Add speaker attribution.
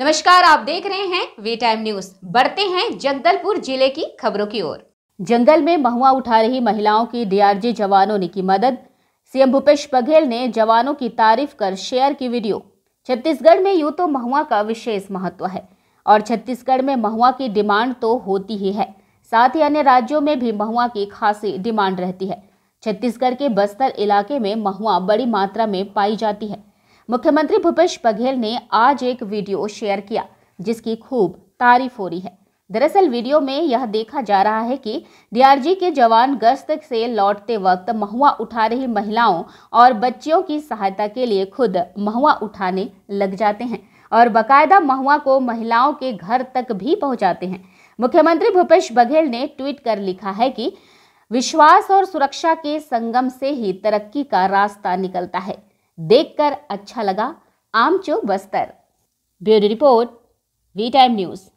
Speaker 1: नमस्कार आप देख रहे हैं वे टाइम न्यूज बढ़ते हैं जगदलपुर जिले की खबरों की ओर जंगल में महुआ उठा रही महिलाओं की डीआरजी जवानों ने की मदद सीएम भूपेश बघेल ने जवानों की तारीफ कर शेयर की वीडियो छत्तीसगढ़ में यूं तो महुआ का विशेष महत्व है और छत्तीसगढ़ में महुआ की डिमांड तो होती ही है साथ ही अन्य राज्यों में भी महुआ की खासी डिमांड रहती है छत्तीसगढ़ के बस्तर इलाके में महुआ बड़ी मात्रा में पाई जाती है मुख्यमंत्री भूपेश बघेल ने आज एक वीडियो शेयर किया जिसकी खूब तारीफ हो रही है दरअसल वीडियो में यह देखा जा रहा है कि डीआरजी के जवान गश्त से लौटते वक्त महुआ उठा रही महिलाओं और बच्चियों की सहायता के लिए खुद महुआ उठाने लग जाते हैं और बकायदा महुआ को महिलाओं के घर तक भी पहुंचाते हैं मुख्यमंत्री भूपेश बघेल ने ट्वीट कर लिखा है कि विश्वास और सुरक्षा के संगम से ही तरक्की का रास्ता निकलता है देखकर अच्छा लगा आमचो Bastar bureau report V time news